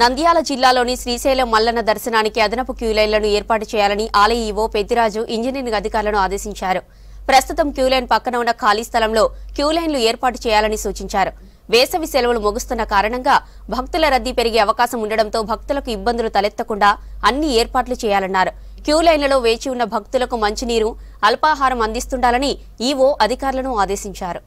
నంద్యాల జిల్లాలోని శ్రీశైలం మల్లన్న దర్శనానికి అదనపు క్యూలైన్లను ఏర్పాటు చేయాలని ఆలయ ఈవో పెద్దిరాజు ఇంజనీరింగ్ అధికారులను ఆదేశించారు ప్రస్తుతం క్యూలైన్ పక్కన ఉన్న ఖాళీ స్థలంలో క్యూలైన్లు ఏర్పాటు చేయాలని సూచించారు వేసవి సెలవులు ముగుస్తున్న కారణంగా భక్తుల రద్దీ పెరిగే అవకాశం ఉండడంతో భక్తులకు ఇబ్బందులు తలెత్తకుండా అన్ని ఏర్పాట్లు చేయాలన్నారు క్యూలైన్లలో వేచి ఉన్న భక్తులకు మంచినీరు అల్పాహారం అందిస్తుండాలని ఈవో అధికారులను ఆదేశించారు